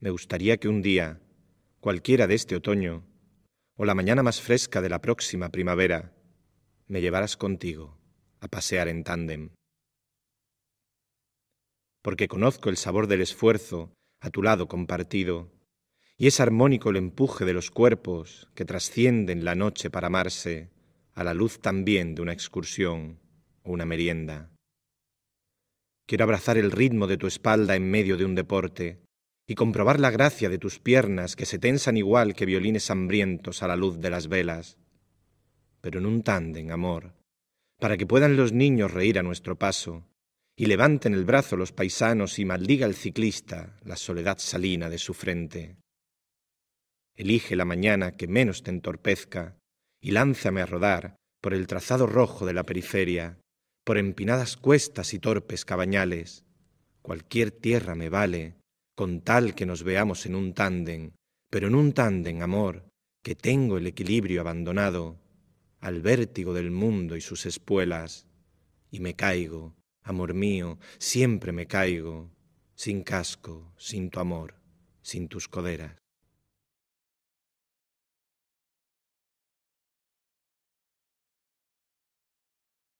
Me gustaría que un día, cualquiera de este otoño, o la mañana más fresca de la próxima primavera, me llevaras contigo a pasear en tándem. Porque conozco el sabor del esfuerzo a tu lado compartido, y es armónico el empuje de los cuerpos que trascienden la noche para amarse a la luz también de una excursión o una merienda. Quiero abrazar el ritmo de tu espalda en medio de un deporte, y comprobar la gracia de tus piernas que se tensan igual que violines hambrientos a la luz de las velas. Pero en un tándem, amor, para que puedan los niños reír a nuestro paso, y levanten el brazo los paisanos y maldiga el ciclista la soledad salina de su frente. Elige la mañana que menos te entorpezca, y lánzame a rodar por el trazado rojo de la periferia, por empinadas cuestas y torpes cabañales. Cualquier tierra me vale, con tal que nos veamos en un tándem, pero en un tándem, amor, que tengo el equilibrio abandonado al vértigo del mundo y sus espuelas, y me caigo, amor mío, siempre me caigo, sin casco, sin tu amor, sin tus coderas.